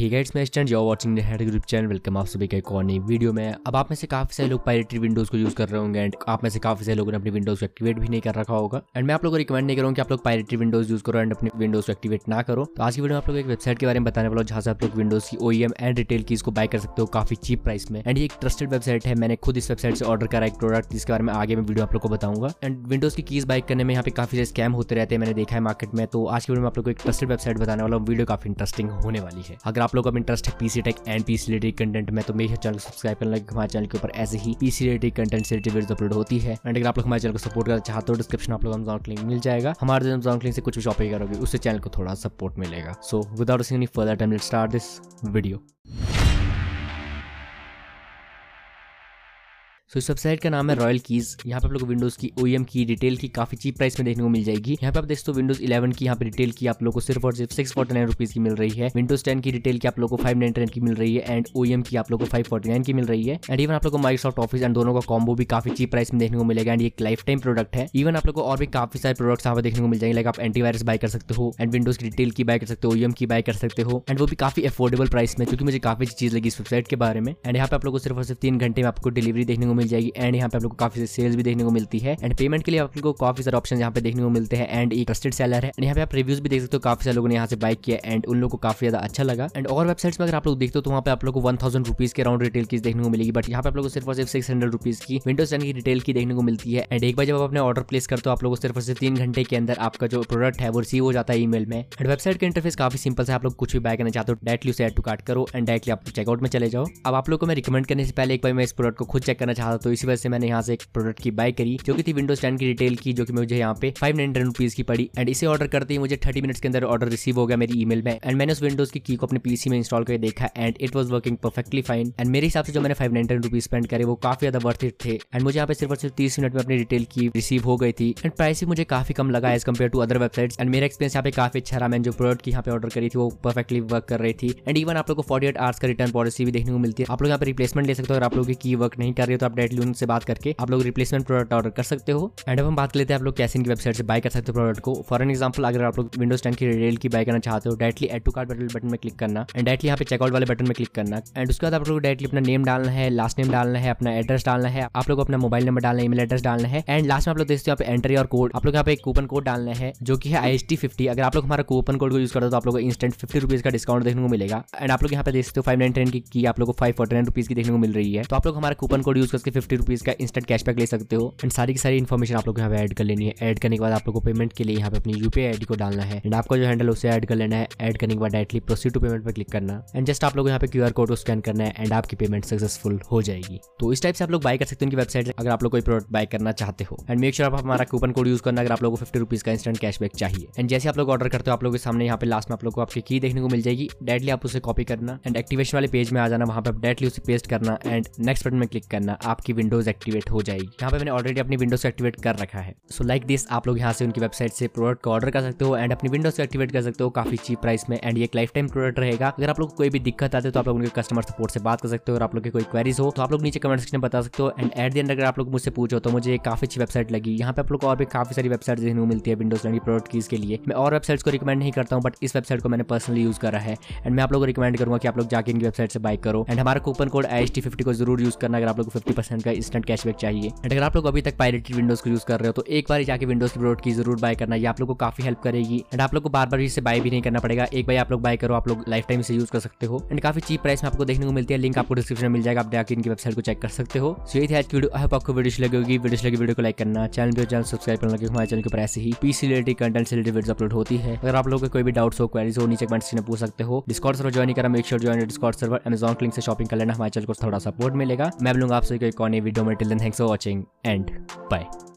हे guys मैं स्टैंड जॉब वॉचिंग हेड ग्रुप चैनल वेलकम आप सभी का एक और नई वीडियो में अब आप में से काफ़ी सारे लोग पायरेटेड विंडोज़ को यूज़ कर रहे होंगे एंड आप में से काफ़ी सारे लोगों ने अपनी विंडोज़ को एक्टिवेट भी नहीं कर रखा होगा एंड मैं आप लोगों को रिकमेंड नहीं करूँ कि आप लोग पायरेटेड विंडोज़ यूज़ करो एंड अपनी विंडोज़ को एक्टिवेट ना करो तो आज की वीडियो में आप लोग एक वेबसाइट के बारे में बताने वाला जहाँ से आप लोग विंडोज़ की ओ एंड रिटेल की इसको बाय कर सकते हो काफ़ी चीप प्राइस में एंड ये एक ट्रस्टेड वेबसाइट है मैंने खुद इस वेबसाइट से ऑर्डर करा एक प्रोडक्ट जिसके बारे में आगे मैं वीडियो आप लोग को बताऊंगा एंड विंडोज़ की कीज़ बाइक करने में यहाँ पे काफ़ी सारे स्कैम होते रहते हैं मैंने देखा है मार्केट में तो आज की वीडियो में आप लोग को एक ट्रस्टेड वेबसाइट बताने वाला वीडियो काफ़ी इंटरेस्टिंग होने वाली है अगर आप लोग अब इंटरेस्ट है PC tech and PC related content में तो मेरे चैनल को सब्सक्राइब लगे हमारे चैनल के ऊपर ऐसे ही पीसी रिलेटेड कंटेंट से रिलेटेड वीडियो अपलोड होती है एंड अगर आप लोग हमारे चैनल को सपोर्ट करना चाहते हो डिस्क्रिप्शन आप लोग अमेजॉन लिंक मिल जाएगा हमारे अमेजॉन लिंक से कुछ भी शॉपिंग करोगे उससे चैनल को थोड़ा सपोर्ट मिलेगा so without any further time start this video so इस वेबसाइट का नाम है रॉयल कीज यहाँ पे आप लोग विंडोज की ओ e की डिटेल की काफी चीप प्राइस में देखने को मिल जाएगी यहाँ पे आप देखते हो विंडोज इलेवन की यहाँ पर डिटेल की आप लोग को सिर्फ और सिर्फ सिक्स फोर्टी नाइन रुपीज की मिल रही है विंडोज टेन की डिटेल की आप लोग को फाइव नाइन की मिल रही है एंड ओ e की आप लोग को फाइव फोर्टी नाइन की मिल रही है एंड इवन आप लोग को माइक्रोसॉफ्ट ऑफिस एंड दोनों का कॉम्बो भी काफी चीप प्राइस में देखने को मिलेगा एंड एक लाइफ टाइम प्रोडक्ट है इवन आप लोग को और भी काफी सारे प्रोडक्ट्स यहाँ पर देखने को मिल जाएंगे लाइक आप एंटीवायरस बाय कर सकते हो एंड विंडोज की डिटेल की बाय कर सकते हो ओएम e की बाय कर सकते हो एंड वो भी काफी अफोर्डेबल प्राइस में क्योंकि मुझे काफी चीज लगी इस वेबसाइट के बारे में एंड यहाँ पे आप लोग को सिर्फ और सिर्फ तीन घंटे में आपको डिलीवरी देखने को मिल जाएगी एंड यहाँ पे आप लोग को काफी सेल्स भी देखने को मिलती है एंड पेमेंट के लिए आप लोग को काफी सारे ऑप्शन यहाँ पे देखने को मिलते हैं एंड एक ट्रस्टेड सेलर है यहाँ पे आप रिव्यूज भी देख सकते हो काफी सारे लोगों ने यहाँ से बाइक किया एंड उन लोग को काफी ज्यादा अच्छा लगा एंड और वेबसाइट में अगर आप लोग देखते हो तो वहाँ पे आप लोग को वन थाउजेंड रुपीज के अराउंड रिटेल की देखने को मिलेगी बट यहाँ पे आप लोग सिर्फ और सिर्फ सिक्स हंड्रेड रुपीज की विंडोज टेन की रिटेल की देखने को मिलती है एंड एक बार जब आप अपने ऑर्डर प्लेस करते हो आप लोग सिर्फ और सिर्फ तीन घंटे के अंदर आपका जो प्रोडक्ट है वो रिसीव हो जाता है ईमेल में एंड वेबसाइट का इंटरफेस काफी सिंपल है आप लोग कुछ भी बाय करना चाहते हो डायरेक्टली उसे एड टू कार्ड करो एंड डायरेक्टली आप चेकआउट में चले जाओ अब आप लोग को मैं रिकमेंड करने से पहले एक बार मैं इस प्रोडक्ट को खुद चेक करना चाहता था तो इसी वजह से मैंने यहाँ से एक प्रोडक्ट की बाय करी जो कि थी विंडोज टेन की डिटेल की जो कि मुझे यहाँ पे फाइव नाइन की पड़ी एंड इसे ऑर्डर करते ही मुझे थर्टी मिनट्स के अंदर ऑर्डर रिसीव हो गया मेरी ई में एंड मैंने उस विंडोज की की को अपने पीसी में इंस्टॉल कर देखा and it was working perfectly fine and मेरे हिसाब से जो मैंने फाइव नाइन स्पेंड करे वो काफी ज्यादा वर्थ इट थे एंड मुझे यहाँ पे सिर्फ और सिर्फ तीस मिनट में अपनी डिटेल की रिसीव हो गई थी एंड प्राइस भी मुझे काफी कम लगा as compared to other websites and मेरा एक्सपीरियंस यहाँ पे काफी अच्छा रहा मैंने जो प्रोडक्ट की यहाँ पे ऑर्डर करी थी वो परफेक्टली वर्क कर रही थी एंड इवन आप लोग को फोर्टी एट आवर्स का रिटर्न पॉलिसी भी देखने को मिलती है आप लोग यहाँ पे रिप्लेसमेंट ले सकते हो अगर आप लोग की वर्क नहीं कर रही हो तो आप डायरेक्टली उनसे से बात करके आप लोग रिप्लेसमेंट प्रोडक्ट ऑर्डर कर सकते हो एंड अब हम बात लेते हैं आप लोग कैसे इनकी वेबसाइट से बाय कर सकते हो प्रोडक्ट को फॉर एग्जाम्पल अगर आप लोग विंडोज टेन की रेल की बाय करना चाहते हो directly add to card button में क्लिक करना एंड डायरेक्टली यहाँ पे चेकआउट वाले बटन में क्लिक करना एंड उसके बाद आप लोग डायरेक्टली अपना नेम डालना है लास्ट नेम डालना है अपना एड्रेस डालना है आप लोग अपना मोबाइल नंबर डालना है ईमेल एड्रेस डालना है एंड लास्ट में आप लोग देखते हो यहाँ पे एंट्री और कोड आप लोग यहाँ पे एक कूपन कोड डालना है जो कि है आई टी फिफ्टी अगर आप लोग हमारा कूपन कोड को यूज करते हो तो आप लोग इंस्टेंट फिफ्टी रुपीज का डिस्काउंट देखने को मिलेगा एंड आप लोग यहाँ पे देखते हो फाइव नाइन टेन की आप लोग को फाइव फोर्टी नाइन रुपीज की देखने को मिल रही है तो आप लोग हमारा कूपन कोड यूज कर उसके फिफ्टी रुपीज़ का इंस्टेंट कैशबैक ले सकते हो एंड सारी की सारी इन्फॉर्मेशन आप लोग यहाँ पे ऐड कर लेनी है ऐड करने के बाद आप लोग को पेमेंट के लिए यहाँ पे अपनी यूपीआई आईडी को डालना है एंड आपका जो हैंडल उसे ऐड कर लेना है ऐड करने के बाद डायरेक्टली प्रोसीड टू पेमेंट पर क्लिक करना एंड जस्ट आप लोग यहाँ पे क्यू कोड को स्कैन करना है एंड आपकी पेमेंट सक्सेसफुल हो जाएगी तो इस टाइप से आप लोग बाय कर सकते हो उनकी वेबसाइट अगर आप लोग कोई प्रोडक्ट बाय करना चाहते हो एंड मेक श्योर आप हमारा कूपन कोड यूज करना अगर आप लोग को फिफ्टी रुपीज़ का इंस्टेंट कैशबैक चाहिए एंड जैसे आप लोग ऑर्डर करते हो आप लोग के सामने यहाँ पे लास्ट में आप लोग को आपकी की देखने को मिल जाएगी डायरेक्टली आप उसे कॉपी करना एंड एक्टिवेशन वाले पेज में आ जाना वहाँ पे आप डायरेक्टली उसे पेस्ट करना एंड नेक्स्ट बटन में क्लिक करना आपकी विंडोज एक्टिवेट हो जाएगी यहाँ पे मैंने ऑलरेडी अपनी विंडोज एक्टिवेट कर रखा है सो लाइक दिस आप लोग यहाँ से उनकी वेबसाइट से प्रोडक्ट को ऑर्डर कर सकते हो एंड अपनी विंडोज को एक्टिवेट कर सकते हो काफी चीप प्राइस में एंड एक लाइफ टाइम प्रोडक्ट रहेगा अगर आप लोग कोई भी दिक्कत आते तो आप लोग उनके कस्टमर सपोर्ट से बात कर सकते हो और आप लोग की कोई क्वेरीज हो तो आप लोग नीचे कमेंट सेक्शन में बता सकते हो एंड एट दी एंड अगर आप लोग मुझसे पूछो तो मुझे काफी अच्छी वेबसाइट लगी यहाँ पे आप लोग और भी काफी सारी वेबसाइट देखने को मिलती है विंडोज लर्निंग प्रोडक्ट की इसके लिए मैं और वेबसाइट्स को रिकमेंड नहीं करता हूँ बट इस वेबसाइट को मैंने पर्सनली यूज करा है एंड मैं आप लोग को रिकमेंड करूँगा कि आप लोग जाकर इनकी वेबसाइट से बाय करो एंड हमारा coupon code I S T fifty को जरूर यूज करना अगर आप लोग फिफ्टी परसेंट का इंस्टेंट कैशबैक चाहिए एंड अगर आप लोग अभी तक पायरेटेड विंडोज को यूज कर रहे हो तो एक बार जाके विंडोज की प्रोडक्ट की जरूर बाय करना ये आप लोग को काफी हेल्प करेगी एंड आप लोग को बार बार इसे बाय भी नहीं करना पड़ेगा एक बार आप लोग बाय करो आप लोग लाइफ टाइम इसे यूज कर सकते हो एंड काफी चीप प्राइस में आपको देखने को मिलती है लिंक आपको डिस्क्रिप्शन में मिल जाएगा आप जाकर इनकी वेबसाइट को चेक कर सकते हो सो ये आज की वीडियो आई आपको वीडियो लगी होगी वीडियो लगी वीडियो को लाइक करना चैनल पे चैनल सब्सक्राइब करना हमारे चैनल के ऊपर ऐसे ही पीसी रिलेटेड कंटेंट से रिलेटेड वीडियो अपलोड होती है अगर आप लोगों को कोई भी डाउट्स हो क्वेरीज हो नीचे कमेंट्स में पूछ सकते हो डिस्कॉर्ड सर्वर ज्वाइन करा make sure join Discord server Amazon link से शॉपिंग कर लेना हमारे चैनल को थोड़ा सपोर्ट मिलेगा मैं लूंगा आपसे topic on a video material then, thanks for watching and bye.